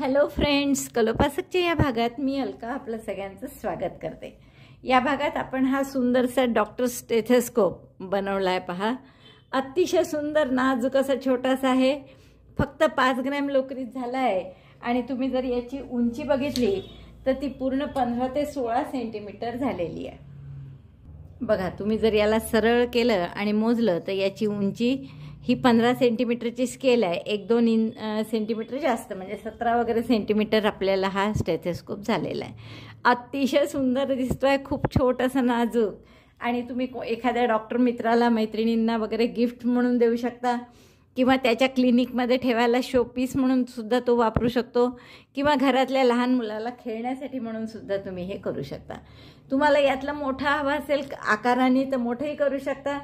hello friends कलोपासकच्या या भागात मी अलका आपलं सगळ्यांचं स्वागत करते या भागात आपण हा सुंदरसा डॉक्टर स्टेथेस्कोप बनवला आहे पहा अतिशय सुंदर नाजूक असा छोटासा आहे फक्त पाच ग्रॅम लोकरीत झाला आहे आणि तुम्ही जर याची उंची बघितली तर ती पूर्ण पंधरा ते सोळा सेंटीमीटर झालेली आहे बघा तुम्ही जर याला सरळ केलं आणि मोजलं तर याची उंची ही पंधरा सेंटीमीटरची स्केल आहे एक दोन इन सेंटीमीटर जास्त म्हणजे सतरा वगैरे सेंटीमीटर आपल्याला हा स्टेथोस्कोप झालेला आहे अतिशय सुंदर दिसतो आहे खूप छोटासा नाजूक आणि तुम्ही एखाद्या डॉक्टर मित्राला मैत्रिणींना वगैरे गिफ्ट म्हणून देऊ शकता किंवा त्याच्या क्लिनिकमध्ये ठेवायला शोपीस म्हणून सुद्धा तो वापरू शकतो किंवा घरातल्या लहान मुलाला खेळण्यासाठी म्हणून सुद्धा तुम्ही हे करू शकता तुम्हाला यातला मोठा हवा असेल आकाराने तर मोठंही करू शकता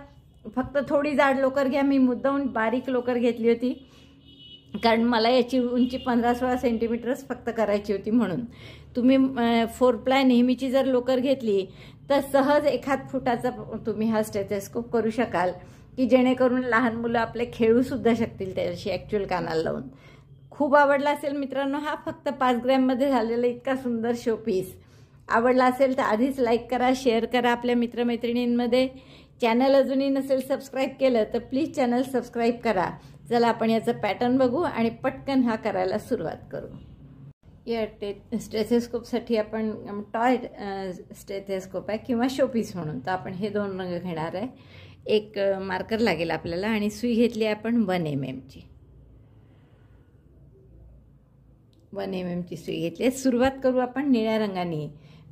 फक्त थोडी जाड लोकर घ्या मी मुद्दाहून बारीक लोकर घेतली होती कारण मला याची उंची पंधरा सोळा सेंटीमीटर्स फक्त करायची होती म्हणून तुम्ही फोर प्लाय नेहमीची जर लोकर घेतली तर सहज एखाद फुटाचा तुम्ही हा स्टेथेस्कोप करू शकाल की जेणेकरून लहान मुलं आपले खेळूसुद्धा शकतील त्याशी ॲक्च्युअल कानाला लावून खूप आवडला असेल मित्रांनो हा फक्त पाच ग्रॅममध्ये झालेला इतका सुंदर शो पीस आवडला असेल तर आधीच लाईक करा शेअर करा आपल्या मित्रमैत्रिणींमध्ये चॅनल अजूनही नसेल सबस्क्राईब केलं तर प्लीज चॅनल सबस्क्राईब करा चला आपण याचं पॅटर्न बघू आणि पटकन हा करायला सुरुवात करू या टे स्टेथेस्कोपसाठी आपण टॉय स्टेथेस्कोप आहे किंवा शोपीस म्हणून तर आपण हे दोन रंग घेणार आहे एक मार्कर लागेल आपल्याला आणि सुई घेतली आपण वन एम एमची वन एम एमची सुई घेतली सुरुवात करू आपण निळ्या रंगाने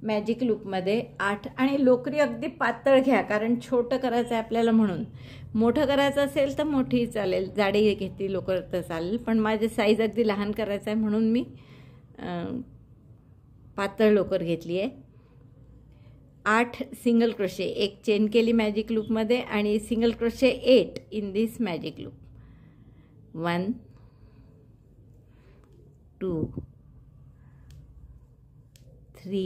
मॅजिक लूपमध्ये आठ आणि लोकरी अगदी पातळ घ्या कारण छोटं करायचं आहे आपल्याला म्हणून मोठं करायचं असेल तर मोठी चालेल जाडी घेतली लोकर तर चालेल पण माझे साईज अगदी लहान करायचं आहे म्हणून मी पातळ लोकर घेतली आहे आठ सिंगल क्रोशे एक चेन केली मॅजिक लूपमध्ये आणि single crochet eight in this magic loop one two three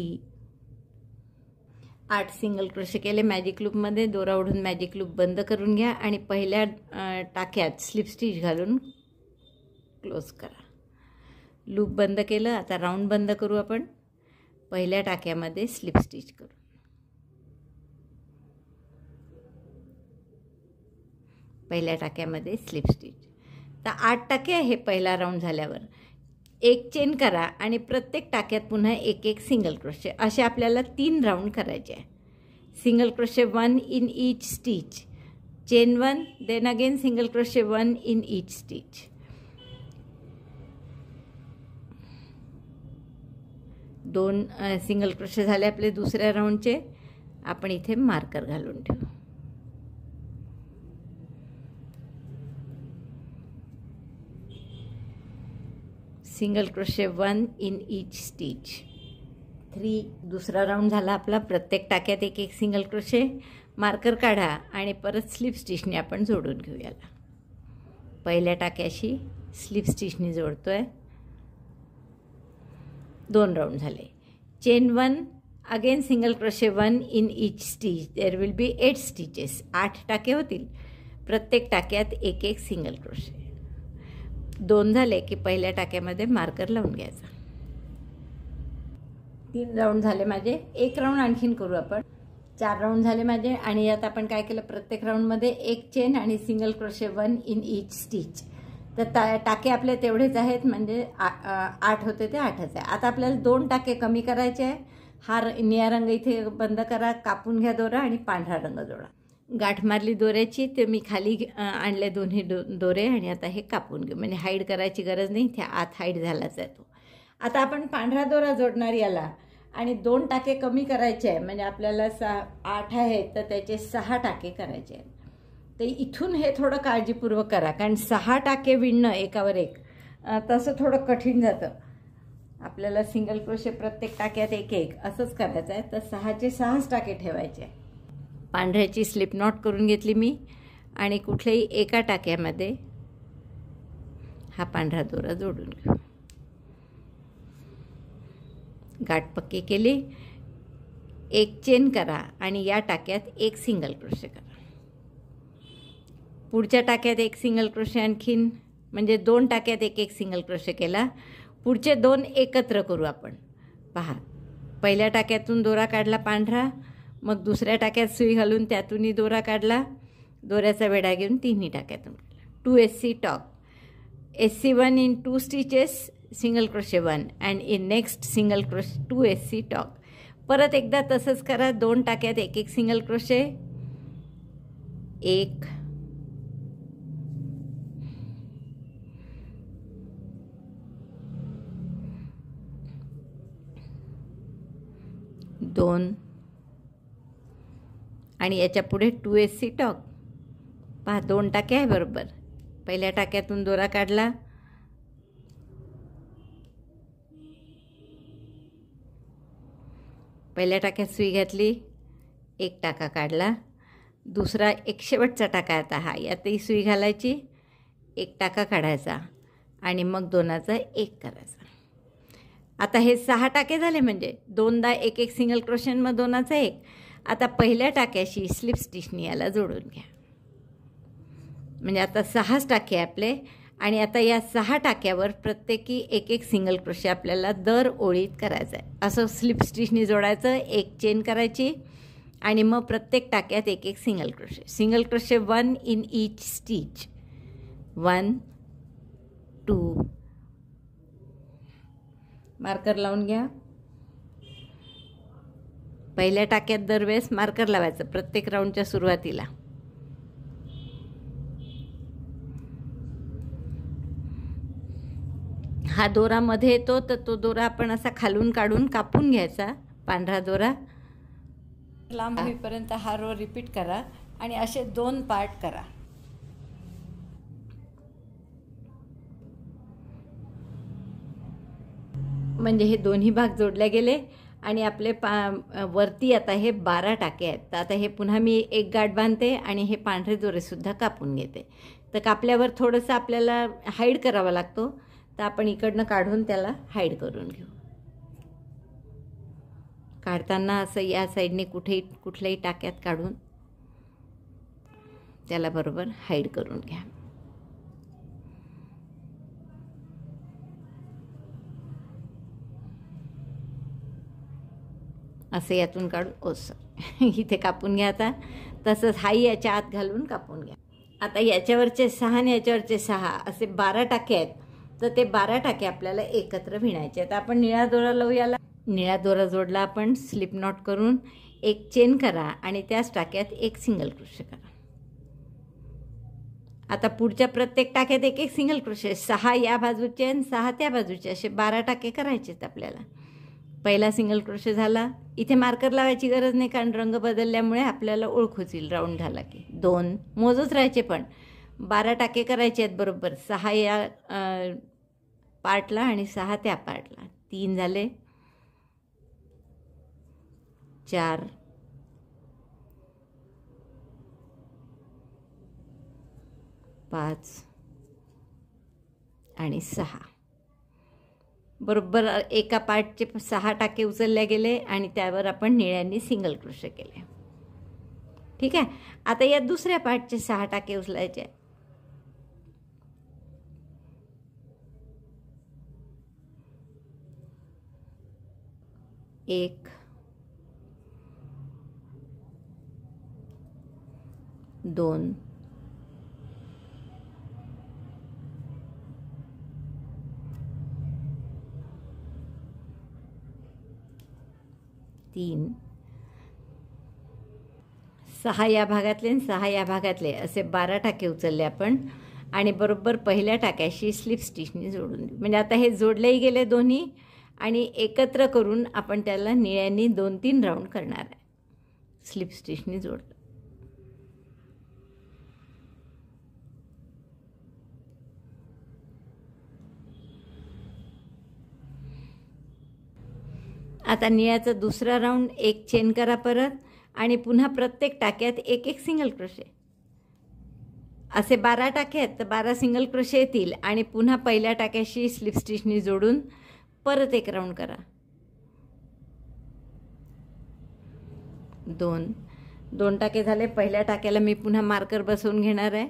आठ सिंगल क्रोशे केले मॅजिक लूपमध्ये दोरा ओढून मॅजिक लूप बंद करून घ्या आणि पहिल्या टाक्यात स्लिप स्टिच घालून क्लोज करा लूप बंद केलं आता राऊंड बंद करू आपण पहिल्या टाक्यामध्ये स्लिप स्टिच करू पहिल्या टाक्यामध्ये स्लिप स्टिच तर आठ टाके आहे पहिला राऊंड झाल्यावर एक चेन करा आणि प्रत्येक टाक्यात पुन्हा एक एक सिंगल क्रोशे असे आपल्याला तीन राऊंड करायचे आहे single crochet one in each stitch chain one then again single crochet one in each stitch दोन सिंगल क्रोशे झाले आपले दुसऱ्या राऊंडचे आपण इथे मार्कर घालून ठेवू single crochet one in each stitch three दुसरा राऊंड झाला आपला प्रत्येक टाक्यात एक एक सिंगल क्रोशे मार्कर काढा आणि परत स्लिप स्टिचने आपण जोडून घेऊयाला पहिल्या टाक्याशी स्लिप स्टिचनी जोडतो आहे दोन राऊंड झाले chain one again single crochet one in each stitch there will be eight stitches आठ टाके होतील प्रत्येक टाक्यात एक एक सिंगल क्रोशे दोन झाले की पहिल्या टाक्यामध्ये मार्कर लावून घ्यायचा तीन राऊंड झाले माझे एक राऊंड आणखीन करू आपण चार राऊंड झाले माझे आणि यात आपण काय केलं प्रत्येक राऊंडमध्ये एक चेन आणि single crochet one in each stitch तर टाके आपले तेवढेच आहेत म्हणजे आठ होते ते आठच आहे आता आपल्याला दोन टाके कमी करायचे आहे हा निळा रंग इथे बंद करा कापून घ्या दोरा आणि पांढरा रंग जोडा गाठ मारली दोऱ्याची ते मी खाली आणले दोन्ही दो दोरे आणि आता हे कापून घेऊ म्हणजे हाईड करायची गरज नाही त्या आत हाईड झालाच आहे तो आता आपण पांढरा दोरा जोडणार याला आणि दोन टाके कमी करायचे आहे म्हणजे आपल्याला सहा आठ आहेत तर त्याचे सहा टाके करायचे आहेत तर इथून हे थोडं काळजीपूर्वक करा कारण सहा टाके विणणं एकावर एक तसं थोडं कठीण जातं आपल्याला सिंगल क्रोशे प्रत्येक टाक्यात एक एक असंच करायचं आहे तर सहाचे सहाच टाके ठेवायचे आहे पांढऱ्याची स्लिप नॉट करून घेतली मी आणि कुठल्याही एका टाक्यामध्ये हा पांढरा दोरा जोडून घेऊ गाठ पक्की केली एक चेन करा आणि या टाक्यात एक सिंगल क्रोशे करा पुढच्या टाक्यात एक सिंगल क्रोशे आणखीन म्हणजे दोन टाक्यात एक एक सिंगल क्रोशे केला पुढचे दोन एकत्र करू आपण पहा पहिल्या टाक्यातून दोरा काढला पांढरा मग दुसऱ्या टाक्यात सुई घालून त्यातूनही दोरा काढला दोऱ्याचा वेडा घेऊन तिन्ही टाक्यातून two S C tog S C one in two stitches single crochet one and in next single crochet two S C tog परत एकदा तसंच करा दोन टाक्यात एक एक सिंगल क्रोशे एक दोन आणि याच्या पुढे टू एस सी टॉक पहा दोन टाक्या आहे बरोबर पहिल्या टाक्यातून दोरा काढला पहिल्या टाक्यात सुई घातली एक टाका काढला दुसरा एक शेवटचा टाका आता हा यातही सुई घालायची एक टाका काढायचा आणि मग दोनाचा एक करायचा आता हे सहा टाके झाले म्हणजे दोनदा एक एक सिंगल क्रोशन मग दोनाचा एक आता पहिल्या टाक्याशी स्लिप स्टिचनी याला जोडून घ्या म्हणजे आता सहाच टाके आपले आणि आता या सहा टाक्यावर प्रत्येकी एक एक सिंगल क्रोशे आपल्याला दर ओळीत करायचं आहे असं स्लिप स्टिचनी जोडायचं एक चेन करायची आणि मग प्रत्येक टाक्यात एक एक single crochet single crochet one in each stitch one two marker लावून घ्या पहिल्या टाक्यात दरवेळेस मार्कर लावायचं प्रत्येक राऊंडच्या सुरुवातीला हा दोरा मध्ये येतो तर तो दोरा आपण असा खालून काढून कापून घ्यायचा पांढरा दोरा लांब होईपर्यंत हा रो रिपीट करा आणि असे दोन पार्ट करा म्हणजे हे दोन्ही भाग जोडले गेले आणि आपले पा वरती आता हे बारा टाके आहेत तर आता हे पुन्हा मी एक गाठ बांधते आणि हे पांढरे दोरेसुद्धा कापून घेते तर कापल्यावर थोडंसं आपल्याला हाईड करावा लागतो तर आपण इकडनं काढून त्याला हाईड करून घेऊ काढताना असं या साईडने कुठेही कुठल्याही टाक्यात काढून त्याला बरोबर हाईड करून घ्या असे यातून काढून ओ इथे कापून घ्या आता तसंच हाही याच्या आत घालून कापून घ्या आता याच्यावरचे सहा आणि याच्यावरचे सहा असे बारा टाके आहेत तर ते बारा टाके आपल्याला एकत्र विणायचे आहेत आपण निळा दोरा लावूयाला निळा दोरा जोडला आपण स्लिप नॉट करून एक चेन करा आणि त्याच टाक्यात एक सिंगल क्रोशे करा आता पुढच्या प्रत्येक टाक्यात एक एक सिंगल क्रोशे सहा या बाजूचे आणि सहा त्या बाजूचे असे बारा टाके करायचेत आपल्याला पहिला सिंगल क्रोशे झाला इथे मार्कर लावायची गरज नाही कारण रंग बदलल्यामुळे आपल्याला ओळखूच येईल राऊंड झाला की दोन मोजच राहायचे पण बारा टाके करायचे आहेत बरोबर सहा या पार्टला आणि सहा त्या पार्टला तीन झाले चार पाच आणि सहा बरोबर एका पार्टचे सहा टाके उचलले गेले आणि त्यावर आपण निळ्यांनी सिंगल क्रोशे केले ठीक आहे आता या दुसऱ्या पार्टचे सहा टाके उचलायचे एक दोन तीन सहा या भागातले आणि सहा या भागातले असे बारा टाके उचलले आपण आणि बरोबर पहिल्या टाक्याशी स्लिप स्टिचनी जोडून म्हणजे आता हे जोडलेही गेले दोन्ही आणि एकत्र करून आपण त्याला निळ्यांनी दोन तीन राऊंड करणार आहे स्लिप स्टिचनी जोडलं आता निळ्याचा दुसरा राऊंड एक चेन करा परत आणि पुन्हा प्रत्येक टाक्यात एक एक सिंगल क्रोशे असे बारा टाके आहेत तर बारा सिंगल क्रोशे येतील आणि पुन्हा पहिल्या टाक्याशी स्लिप जोडून परत एक राऊंड करा दोन दोन टाके झाले पहिल्या टाक्याला मी पुन्हा मार्कर बसवून घेणार आहे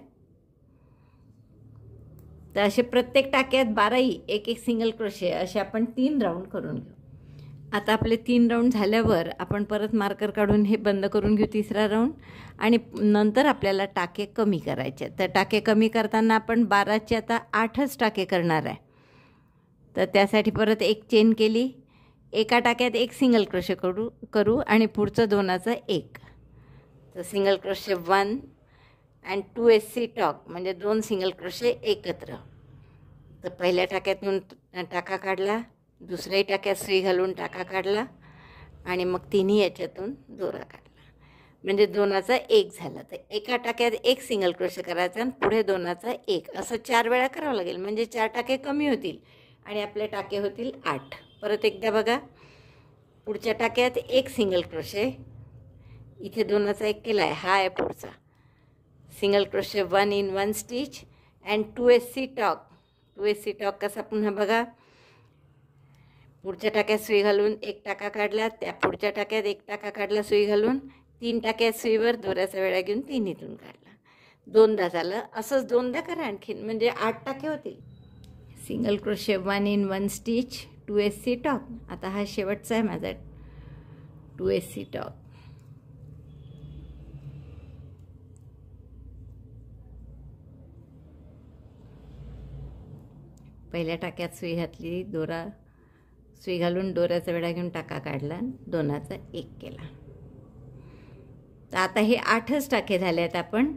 तर असे प्रत्येक टाक्यात बाराही एक एक सिंगल क्रोशे असे आपण तीन राऊंड करून घेऊ आता आपले तीन राऊंड झाल्यावर आपण परत मार्कर काढून हे बंद करून घेऊ तिसरा राऊंड आणि नंतर आपल्याला टाके कमी करायचे तर टाके कमी करताना आपण बाराचे आता आठच टाके करणार आहे तर त्यासाठी परत एक चेन केली एका टाक्यात एक सिंगल क्रोशे करू करू आणि पुढचं दोनाचं एक तर single crochet one and two S C tog म्हणजे दोन सिंगल क्रोशे एकत्र तर पहिल्या टाक्यातून टाका काढला दुसऱ्याही टाक्यात स्त्री घालून टाका काढला आणि मग तिन्ही याच्यातून दोरा काढला म्हणजे दोनाचा एक झाला तर एका टाक्यात एक सिंगल क्रोशे करायचा आणि पुढे दोनाचा एक असं चार वेळा करावं लागेल म्हणजे चार टाके कमी होतील आणि आपले टाके होतील आठ परत एकदा बघा पुढच्या टाक्यात एक सिंगल क्रोशे इथे दोनाचा एक केला आहे हा आहे पुढचा single crochet one in one stitch and two S C tog two S C tog कसा पुन्हा बघा पुढच्या टाक्यात सुई घालून एक टाका काढला त्या पुढच्या टाक्यात एक टाका काढला सुई घालून तीन टाक्यात सुईवर दोऱ्याचा वेळा घेऊन तिन्हीतून काढला दोनदा झालं असंच दोनदा करा आणखीन म्हणजे आठ टाके होतील single crochet one in one stitch two S C tog आता हा शेवटचा आहे माझा टू एस सी टॉप पहिल्या टाक्यात सुई घातली दोरा सुई घालून दोऱ्याचा वेळा घेऊन टाका काढला दोनाचा एक केला तर आता हे आठच टाके झाले आहेत आपण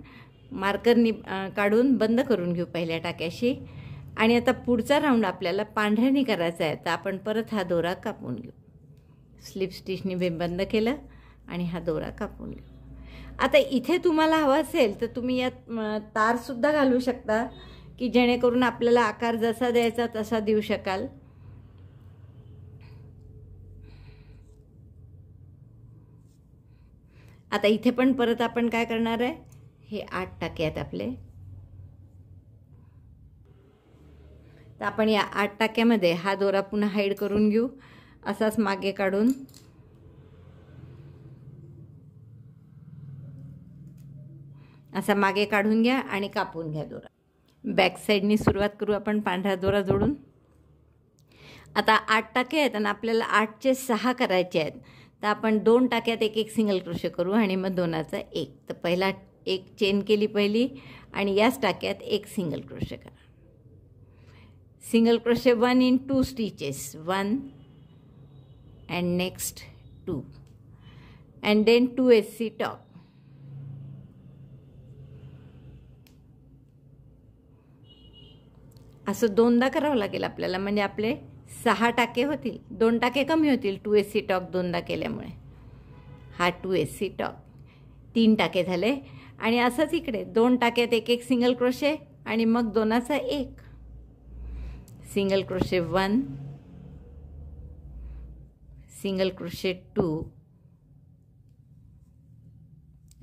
मार्करनी काढून बंद करून घेऊ पहिल्या टाक्याशी आणि आता पुढचा राऊंड आपल्याला पांढऱ्यानी करायचा आहे तर आपण परत हा दोरा कापून घेऊ स्लिप स्टिचनी बेम बंद केलं आणि हा दोरा कापून घेऊ आता इथे तुम्हाला हवा असेल तर तुम्ही यात तारसुद्धा घालू शकता की जेणेकरून आपल्याला आकार जसा द्यायचा तसा देऊ शकाल आता इथे पण परत आपण काय करणार आहे हे आठ टाके आहेत आपले तर आपण या आठ टाक्यामध्ये हा दोरा पुन्हा हाईड करून घेऊ असाच मागे काढून असा मागे काढून घ्या आणि कापून घ्या दोरा बॅक साईडनी सुरुवात करू आपण पांढरा दोरा जोडून आता आठ टाके आहेत आणि आपल्याला आठचे सहा करायचे आहेत तर आपण दोन टाक्यात एक एक सिंगल क्रोशे करू आणि मग दोनाचा एक तर पहिला एक चेन केली पहिली आणि याच टाक्यात एक सिंगल क्रोशे करा single crochet one in two stitches one and next two and then two S C tog असं दोनदा करावं लागेल आपल्याला म्हणजे आपले सहा टाके होतील दोन टाके कमी होतील टू एस सी टॉक दोनदा केल्यामुळे हा टू एस सी टॉक तीन टाके झाले आणि असंच इकडे दोन टाक्यात एक एक सिंगल क्रोशे आणि मग दोनाचा एक single crochet one single crochet two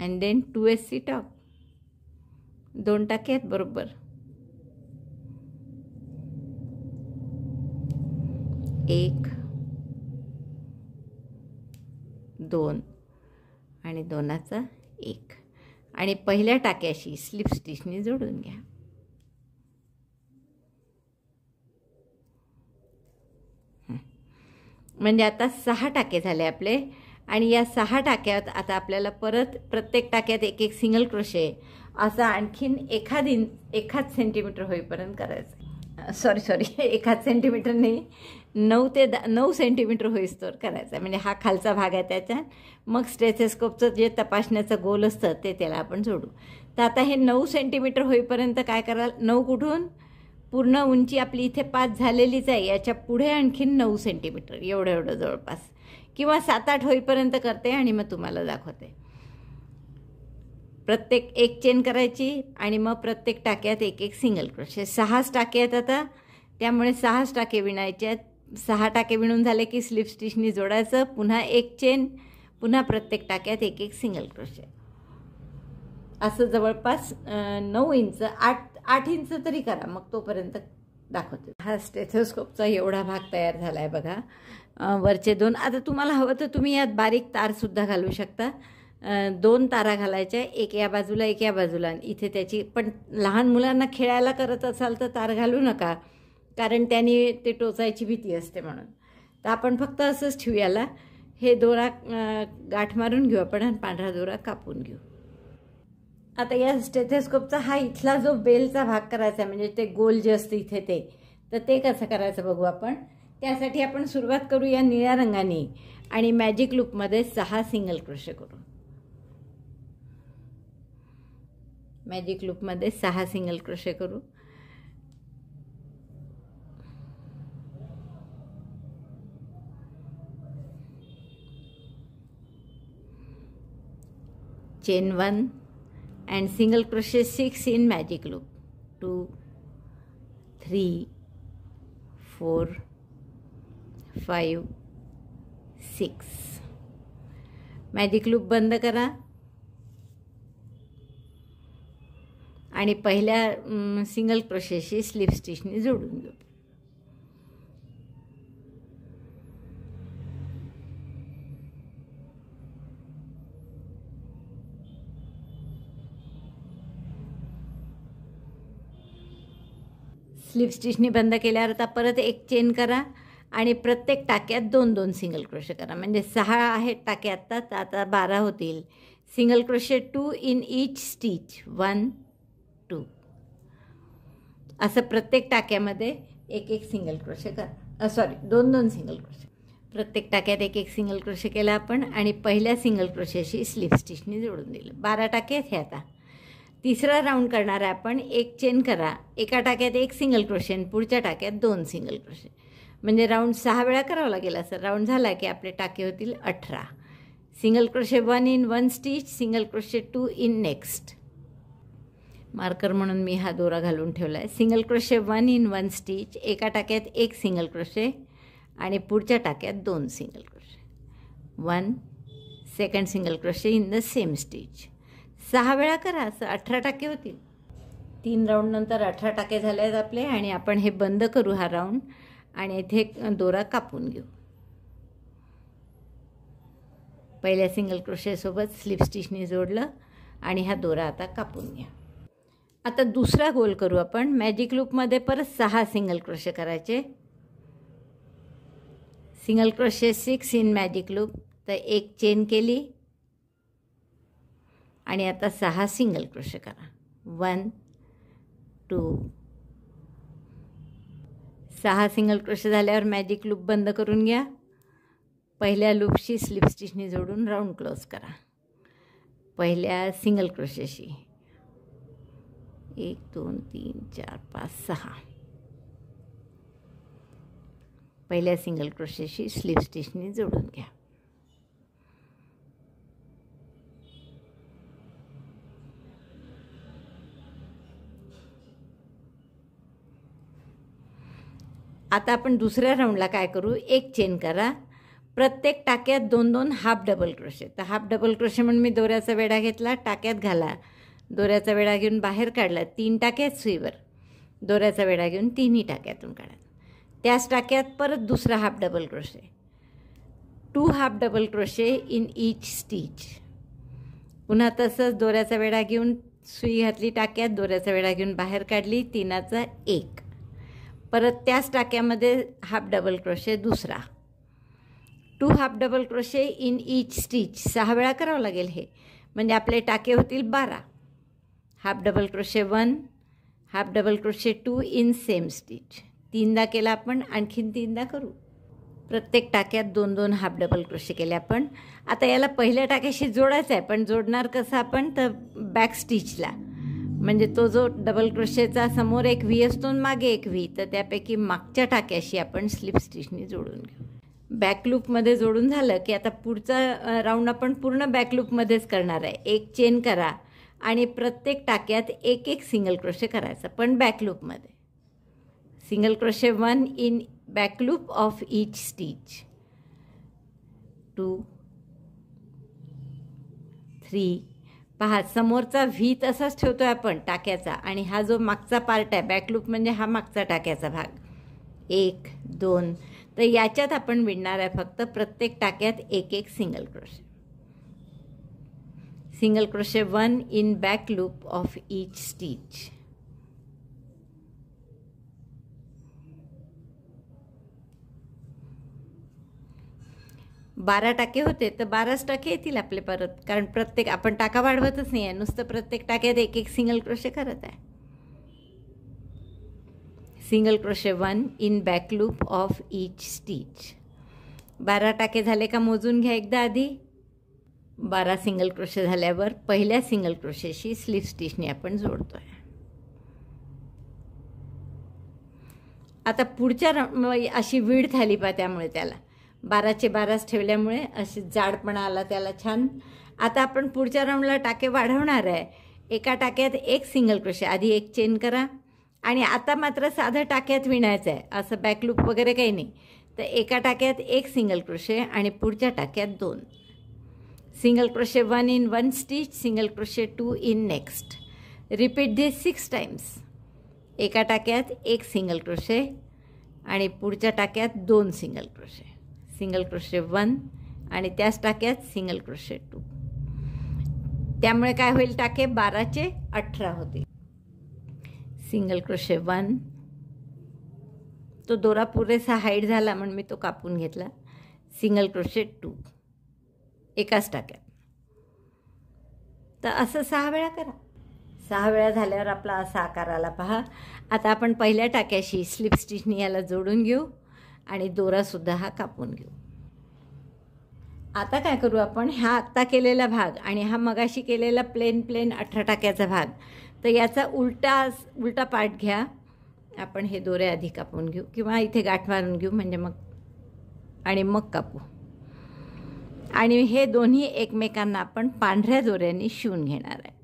and then two S C tog दोन टाके आहेत बरोबर एक दोन आणि दोनाचा एक आणि पहिल्या टाक्याशी स्लिप स्टिचने जोडून घ्या म्हणजे आता सहा टाके झाले आपले आणि या सहा टाक्यात आता आपल्याला परत प्रत्येक टाक्यात एक एक सिंगल क्रोशे असा आणखीन एखादी एखाद सेंटीमीटर होईपर्यंत करायचं सॉरी सॉरी एकाच सेंटीमीटरने नऊ ते दा नऊ सेंटीमीटर होईस करायचा म्हणजे हा खालचा भाग आहे त्याच्या मग स्ट्रेथेस्कोपचं जे तपासण्याचं गोल असतं ते त्याला आपण जोडू तर आता हे नऊ सेंटीमीटर होईपर्यंत काय कराल नऊ कुठून पूर्ण उंची आपली इथे पाच झालेलीच आहे याच्या पुढे आणखीन नऊ सेंटीमीटर एवढं एवढं जवळपास किंवा सात आठ होईपर्यंत करते आणि मग तुम्हाला दाखवते प्रत्येक एक चेन करायची आणि मग प्रत्येक टाक्यात एक एक सिंगल क्रोशे सहाच टाके आहेत आता त्यामुळे सहाच टाके विणायचे आहेत सहा टाके विणून झाले की स्लिप स्टिचनी जोडायचं पुन्हा एक चेन पुन्हा प्रत्येक टाक्यात एक एक सिंगल क्रोशे असं जवळपास नऊ इंच आठ आठ इंच तरी करा मग तोपर्यंत दाखवते हा स्टेथोस्कोपचा एवढा भाग तयार झाला आहे बघा वरचे दोन आता तुम्हाला हवं तर तुम्ही यात बारीक तारसुद्धा घालू शकता दोन तारा घालायच्या एक या बाजूला एक या बाजूला इथे त्याची पण लहान मुलांना खेळायला करत असाल तर तार घालू नका कारण त्यांनी ते टोचायची भीती असते म्हणून तर आपण फक्त असंच ठेवूयाला हे दोरा गाठ मारून घेऊ आपण आणि पांढरा दोरा कापून घेऊ आता या स्टेथेस्कोपचा हा इथला जो बेलचा भाग करायचा आहे म्हणजे ते गोल जे असतं इथे ते तर ते कसं करायचं बघू आपण त्यासाठी आपण सुरुवात करू या निळ्या रंगाने आणि मॅजिक लूपमध्ये सहा सिंगल क्रोशे करू मॅजिक लूपमध्ये सहा सिंगल क्रोशे करू chain one and single crochet six in magic loop two three four five six magic loop बंद करा आणि पहिल्या सिंगल क्रोशेशी स्लिप स्टिचने जोडून घेऊ स्लिप स्टिचने बंद केल्यावर आता परत एक चेन करा आणि प्रत्येक टाक्यात दोन दोन सिंगल क्रोशे करा म्हणजे सहा आहेत टाक्या आत्ता आता बारा होतील single crochet two in each stitch one two असं प्रत्येक टाक्यामध्ये एक एक सिंगल क्रोशे कर सॉरी दोन दोन सिंगल क्रोशे प्रत्येक टाक्यात एक एक सिंगल क्रोशे केला आपण आणि पहिल्या सिंगल क्रोशेशी स्लिप स्टिचने जोडून दिलं बारा टाके हे आता तिसरा राऊंड करणार आहे आपण एक चेन करा एका टाक्यात एक सिंगल क्रोशे आणि पुढच्या टाक्यात दोन सिंगल क्रोशे म्हणजे राऊंड सहा वेळा करावं लागेल असं राऊंड झाला की आपले टाके होतील अठरा single crochet one in one stitch single crochet two in next marker म्हणून मी हा दोरा घालून ठेवला आहे single crochet one in one stitch एका टाक्यात एक सिंगल क्रोशे आणि पुढच्या टाक्यात दोन single crochet one second single crochet in the same stitch सहा वेळा करा असं अठरा टाके होतील तीन राऊंडनंतर अठरा टाके झाले आहेत आपले आणि आपण हे बंद करू हा राऊंड आणि इथे दोरा कापून घेऊ पहिल्या सिंगल क्रोशेसोबत स्लिप स्टिचने जोडलं आणि हा दोरा आता कापून घ्या आता दुसरा गोल करू आपण मॅजिक लूपमध्ये परत सहा सिंगल क्रोशे करायचे single crochet six in magic loop तर एक चेन केली आणि आता सहा सिंगल क्रोशे करा वन टू सहा सिंगल क्रोशे झाल्यावर मॅजिक लूप बंद करून घ्या पहिल्या लूपशी स्लिप जोडून राऊंड क्लोज करा पहिल्या सिंगल क्रोशेशी एक दोन तीन चार पाच सहा पहिल्या सिंगल क्रोशेशी स्लीप स्टिचने जोडून घ्या आता आपण दुसऱ्या राऊंडला काय करू एक चेन करा प्रत्येक टाक्यात दोन दोन हाफ डबल क्रोशे तर हाफ डबल क्रोशे म्हणून मी दोऱ्याचा वेढा घेतला टाक्यात घाला दोऱ्याचा वेळा घेऊन बाहेर काढला तीन टाक्यात सुईवर दोऱ्याचा वेळा घेऊन तिन्ही टाक्यातून काढा त्याच टाक्यात परत दुसरा half double crochet two half double crochet in each stitch पुन्हा तसंच दोऱ्याचा वेढा घेऊन सुई घातली टाक्यात दोऱ्याचा वेढा घेऊन बाहेर काढली तिनाचा एक परत त्याच टाक्यामध्ये हाफ डबल क्रोशे दुसरा two half double crochet in each stitch सहा वेळा करावं लागेल हे म्हणजे आपले टाके होतील बारा half double crochet one half double crochet two in same stitch तीनदा केला आपण आणखीन तीनदा करू प्रत्येक टाक्यात दोन दोन हाफ डबल क्रोशे केले आपण आता याला पहिल्या टाक्याशी जोडायचं आहे पण जोडणार कसं आपण तर बॅक स्टिचला म्हणजे तो जो डबल क्रोशेचा समोर एक व्ही असतो मागे एक व्ही तर त्यापैकी मागच्या टाक्याशी आपण स्लिप स्टिचने जोडून घेऊ बॅक लूपमध्ये जोडून झालं की आता पुढचा राऊंड आपण पूर्ण बॅक लूपमध्येच करणार आहे एक चेन करा आणि प्रत्येक टाक्यात एक एक सिंगल क्रोशे करायचा पण बॅकलूपमध्ये single crochet one in back loop of each stitch two three पहा समोरचा व्ही तसाच ठेवतो आहे आपण टाक्याचा आणि हा जो मागचा पार्ट आहे बॅकलूप म्हणजे हा मागचा टाक्याचा भाग एक दोन तर याच्यात आपण विणणार आहे फक्त प्रत्येक टाक्यात एक एक single crochet single crochet one in back loop of each stitch बारा टाके होते तर बाराच टाके येतील आपले परत कारण प्रत्येक आपण टाका वाढवतच नाही आहे नुसतं प्रत्येक टाक्यात एक एक सिंगल क्रोशे करत आहे single crochet one in back loop of each stitch बारा टाके झाले का मोजून घ्या एकदा आधी बारा सिंगल क्रोशे झाल्यावर पहिल्या सिंगल क्रोशेशी स्लीप स्टिचने आपण जोडतो आहे आता पुढच्या अशी वीड झाली पा त्यामुळे त्याला बाराचे बाराच ठेवल्यामुळे असे जाडपणा आला त्याला छान आता आपण पुढच्या राऊंडला टाके वाढवणार आहे एका टाक्यात एक सिंगल क्रोशे आधी एक चेन करा आणि आता मात्र साधं टाक्यात विणायचं आहे असं बॅकलूप वगैरे काही नाही तर एका टाक्यात एक सिंगल क्रोशे आणि पुढच्या टाक्यात दोन single crochet one in one stitch single crochet two in next repeat this six times एका टाक्यात एक सिंगल क्रोशे आणि पुढच्या टाक्यात दोन single crochet single crochet one आणि त्याच टाक्यात सिंगल क्रोशे टू त्यामुळे काय होईल टाके बाराचे अठरा होते सिंगल क्रोशे वन तो दोरा पुरेसा हाईट झाला म्हणून मी तो कापून घेतला सिंगल क्रोशे टू एकाच टाक्यात तर असं सहा वेळा करा सहा वेळा झाल्यावर आपला असा आकार आला पहा आता आपण पहिल्या टाक्याशी स्लिप स्टिचनी याला जोडून घेऊ आणि दोरासुद्धा हा कापून घेऊ आता काय करू आपण हा आत्ता केलेला भाग आणि हा मगाशी केलेला प्लेन प्लेन अठरा टाक्याचा भाग तर याचा उलटा उलटा पार्ट घ्या आपण हे दोरे आधी कापून घेऊ किंवा इथे गाठ मारून घेऊ म्हणजे मग आणि मग कापू आणि हे दोन्ही एकमेकांना आपण पांढऱ्या दोऱ्यांनी शिवून घेणार आहे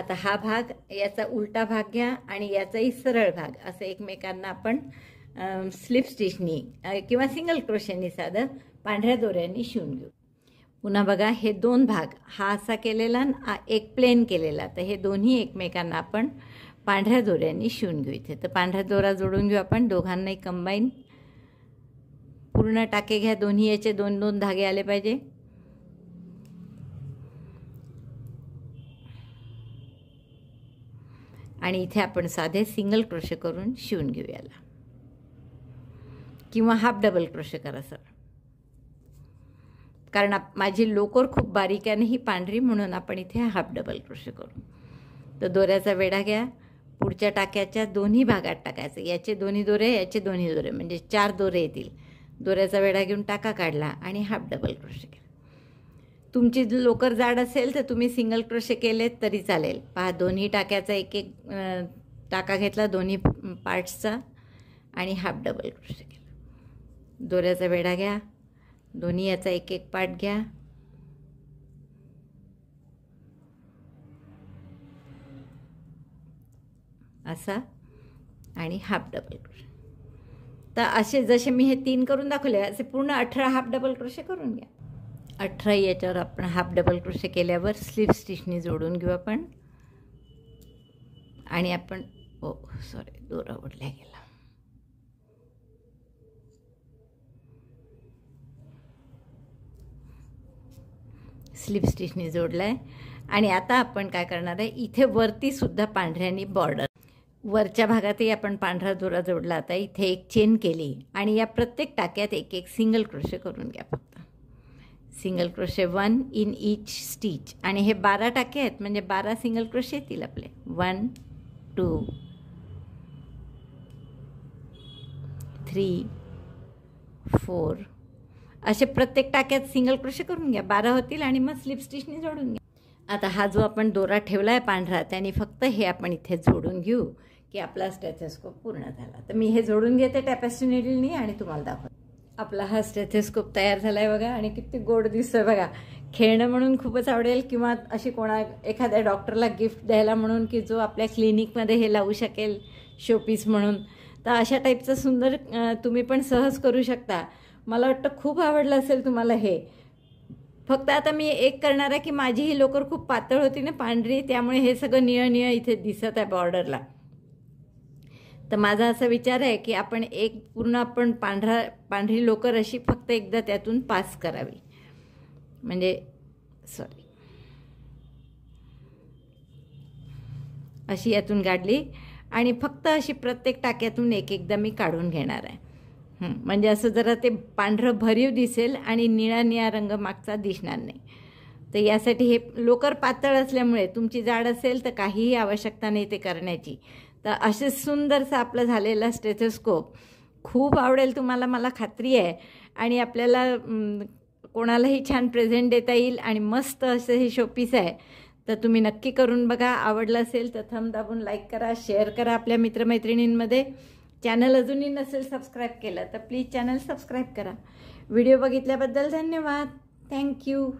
आता हा भाग याचा उलटा भाग घ्या आणि याचाही सरळ भाग असं एकमेकांना आपण स्लिप स्टिचनी किंवा सिंगल क्रोशेनी साधं पांढऱ्या दोऱ्यांनी शिवून घेऊ पुन्हा बघा हे दोन भाग हा असा केलेला एक प्लेन केलेला तर हे दोन्ही एकमेकांना आपण पांढऱ्या दोऱ्याने शिवून घेऊ इथे तर पांढरा दोरा जोडून घेऊ आपण दोघांनाही कंबाईन पूर्ण टाके घ्या दोन्ही याचे दोन दोन धागे आले पाहिजे आणि इथे आपण साधे सिंगल क्रोशे करून शिवून घेऊ याला किंवा हाफ डबल क्रोशे करा सर कारण आप माझी लोकर खूप बारीक आहे ही पांढरी म्हणून आपण इथे हाफ डबल क्रोशे करू तर दोऱ्याचा वेढा घ्या पुढच्या टाक्याच्या दोन्ही भागात टाकायचं याचे दोन्ही दोरे याचे दोन्ही दोरे म्हणजे चार दोरे येतील दोऱ्याचा वेढा घेऊन टाका काढला आणि हाफ डबल क्रोशे केला तुमची लोकर जाड असेल तर तुम्ही सिंगल क्रोशे केले तरी चालेल पहा दोन्ही टाक्याचा एक एक टाका घेतला दोन्ही पार्ट्सचा आणि हाफ डबल क्रोशे केला दोऱ्याचा वेढा घ्या दोन्ही याचा एक एक पार्ट घ्या असा आणि हाफ डबल क्रोशे तर असे जसे मी हे तीन करून दाखवले असे पूर्ण अठरा हाफ डबल क्रोशे करून घ्या अठरा याच्यावर आपण हाफ डबल क्रोशे केल्यावर स्लीप स्टिचनी जोडून घेऊ आपण आणि आपण ओ सॉरी दोर ओढल्या गेला स्लीप स्टिचनी जोडला आहे आणि आता आपण काय करणार आहे इथे वरती सुद्धा पांढऱ्यानी बॉर्डर वरच्या भागातही आपण पांढरा दोरा जोडला आता इथे एक चेन केली आणि या प्रत्येक टाक्यात एक एक सिंगल क्रोशे करून घ्या फक्त single crochet one in each stitch आणि हे बारा टाके आहेत म्हणजे बारा सिंगल क्रोशे येतील आपले वन टू थ्री फोर असे प्रत्येक टाक्यात सिंगल क्रोशे करून घ्या बारा होतील आणि मग स्लिप स्टिचने जोडून घ्या आता हा जो आपण दोरा ठेवला आहे पांढरा त्याने फक्त हे आपण इथे जोडून घेऊ की आपला स्टेथोस्कोप पूर्ण झाला तर मी हे जोडून घेते निडलनी आणि तुम्हाला दाखवते आपला हा स्टेथोस्कोप तयार झाला आहे बघा आणि किती गोड आहे बघा खेळणं म्हणून खूपच आवडेल किंवा अशी कोणा एखाद्या डॉक्टरला गिफ्ट द्यायला म्हणून की जो आपल्या क्लिनिकमध्ये हे लावू शकेल शोपीस म्हणून तर अशा टाईपचं सुंदर तुम्ही पण सहज करू शकता मला वाटतं खूप आवडलं असेल तुम्हाला हे फक्त आता मी एक करणार आहे की माझी ही लोकर खूप पातळ होती ना पांढरी त्यामुळे हे सगळं निळ निळ इथे दिसत आहे बॉर्डरला तर माझा असा विचार आहे की आपण एक पूर्ण आपण पांढरा पांढरी लोकर अशी फक्त एकदा त्यातून पास करावी म्हणजे सॉरी अशी यातून गाडली आणि फक्त अशी प्रत्येक टाक्यातून एक एकदा मी काढून घेणार आहे म्हणजे असं जरा ते पांढरं भरीव दिसेल आणि निळा निळा रंग मागचा दिसणार नाही तर यासाठी हे लोकर पातळ असल्यामुळे तुमची जाड असेल तर काहीही आवश्यकता नाही ते करण्याची तर असे सुंदरसं आपलं झालेला स्टेथोस्कोप खूप आवडेल तुम्हाला मला खात्री आहे आणि आपल्याला कोणालाही छान प्रेझेंट देता येईल आणि मस्त असं हे शोपीस आहे तर तुम्ही नक्की करून बघा आवडलं असेल तर थम दाबून लाईक करा शेअर करा आपल्या मित्रमैत्रिणींमध्ये चॅनल अजूनही नसेल सबस्क्राईब केलं तर प्लीज चॅनल सबस्क्राईब करा व्हिडिओ बघितल्याबद्दल धन्यवाद थँक्यू